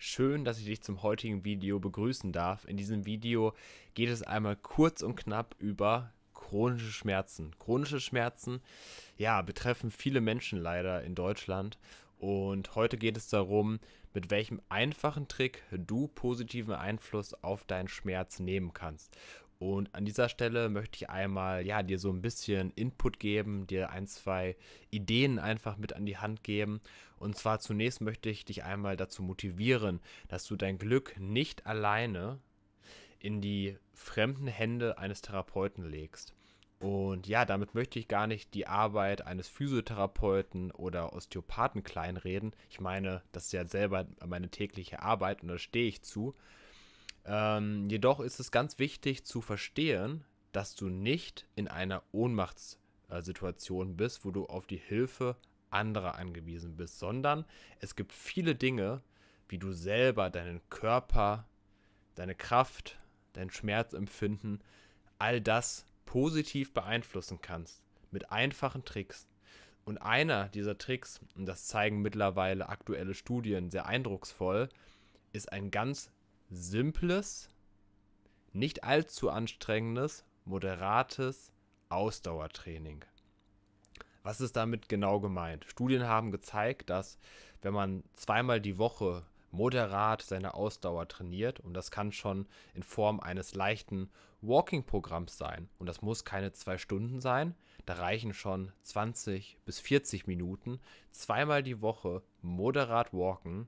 Schön, dass ich dich zum heutigen Video begrüßen darf. In diesem Video geht es einmal kurz und knapp über chronische Schmerzen. Chronische Schmerzen, ja, betreffen viele Menschen leider in Deutschland. Und heute geht es darum, mit welchem einfachen Trick du positiven Einfluss auf deinen Schmerz nehmen kannst. Und an dieser Stelle möchte ich einmal ja dir so ein bisschen Input geben, dir ein, zwei Ideen einfach mit an die Hand geben. Und zwar zunächst möchte ich dich einmal dazu motivieren, dass du dein Glück nicht alleine in die fremden Hände eines Therapeuten legst. Und ja, damit möchte ich gar nicht die Arbeit eines Physiotherapeuten oder Osteopathen kleinreden. Ich meine, das ist ja selber meine tägliche Arbeit und da stehe ich zu. Ähm, jedoch ist es ganz wichtig zu verstehen, dass du nicht in einer Ohnmachtssituation bist, wo du auf die Hilfe anderer angewiesen bist, sondern es gibt viele Dinge, wie du selber deinen Körper, deine Kraft, dein Schmerzempfinden, all das positiv beeinflussen kannst mit einfachen Tricks. Und einer dieser Tricks, und das zeigen mittlerweile aktuelle Studien sehr eindrucksvoll, ist ein ganz simples, nicht allzu anstrengendes, moderates Ausdauertraining. Was ist damit genau gemeint? Studien haben gezeigt, dass wenn man zweimal die Woche moderat seine Ausdauer trainiert, und das kann schon in Form eines leichten Walking-Programms sein, und das muss keine zwei Stunden sein, da reichen schon 20 bis 40 Minuten, zweimal die Woche moderat walken,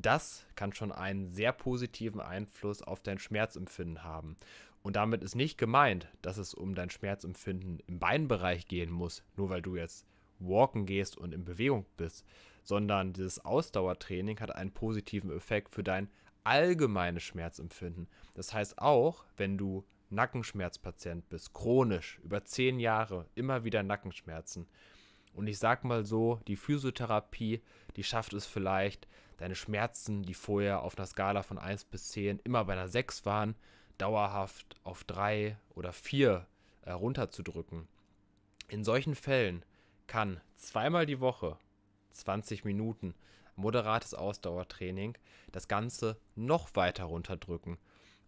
das kann schon einen sehr positiven Einfluss auf dein Schmerzempfinden haben. Und damit ist nicht gemeint, dass es um dein Schmerzempfinden im Beinbereich gehen muss, nur weil du jetzt walken gehst und in Bewegung bist, sondern dieses Ausdauertraining hat einen positiven Effekt für dein allgemeines Schmerzempfinden. Das heißt auch, wenn du Nackenschmerzpatient bist, chronisch, über zehn Jahre, immer wieder Nackenschmerzen. Und ich sag mal so, die Physiotherapie, die schafft es vielleicht, deine Schmerzen, die vorher auf einer Skala von 1 bis 10 immer bei einer 6 waren, dauerhaft auf 3 oder 4 äh, runterzudrücken. In solchen Fällen kann zweimal die Woche 20 Minuten moderates Ausdauertraining das Ganze noch weiter runterdrücken.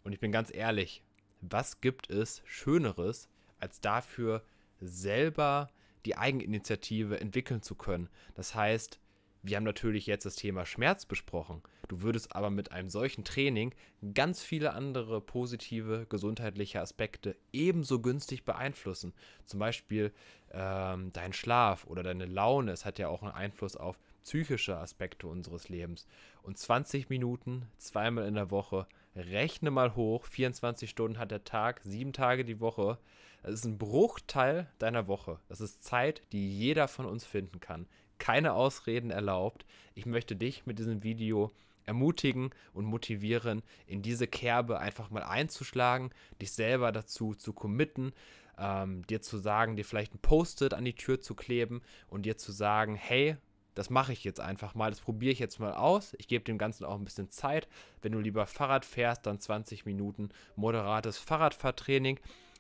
Und ich bin ganz ehrlich, was gibt es Schöneres, als dafür selber die Eigeninitiative entwickeln zu können? Das heißt, wir haben natürlich jetzt das Thema Schmerz besprochen. Du würdest aber mit einem solchen Training ganz viele andere positive gesundheitliche Aspekte ebenso günstig beeinflussen. Zum Beispiel ähm, dein Schlaf oder deine Laune. Es hat ja auch einen Einfluss auf psychische Aspekte unseres Lebens. Und 20 Minuten zweimal in der Woche rechne mal hoch, 24 Stunden hat der Tag, sieben Tage die Woche. Das ist ein Bruchteil deiner Woche. Das ist Zeit, die jeder von uns finden kann. Keine Ausreden erlaubt. Ich möchte dich mit diesem Video ermutigen und motivieren, in diese Kerbe einfach mal einzuschlagen, dich selber dazu zu committen, ähm, dir zu sagen, dir vielleicht ein Post-it an die Tür zu kleben und dir zu sagen, hey, das mache ich jetzt einfach mal, das probiere ich jetzt mal aus. Ich gebe dem Ganzen auch ein bisschen Zeit. Wenn du lieber Fahrrad fährst, dann 20 Minuten moderates Fahrradfahrtraining.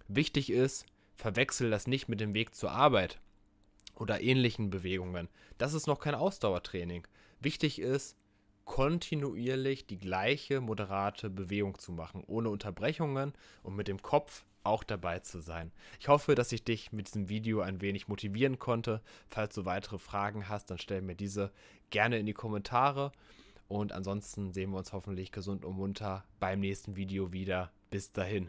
Wichtig ist, verwechsel das nicht mit dem Weg zur Arbeit oder ähnlichen Bewegungen. Das ist noch kein Ausdauertraining. Wichtig ist, kontinuierlich die gleiche moderate Bewegung zu machen, ohne Unterbrechungen und mit dem Kopf auch dabei zu sein. Ich hoffe, dass ich dich mit diesem Video ein wenig motivieren konnte. Falls du weitere Fragen hast, dann stell mir diese gerne in die Kommentare. Und ansonsten sehen wir uns hoffentlich gesund und munter beim nächsten Video wieder. Bis dahin.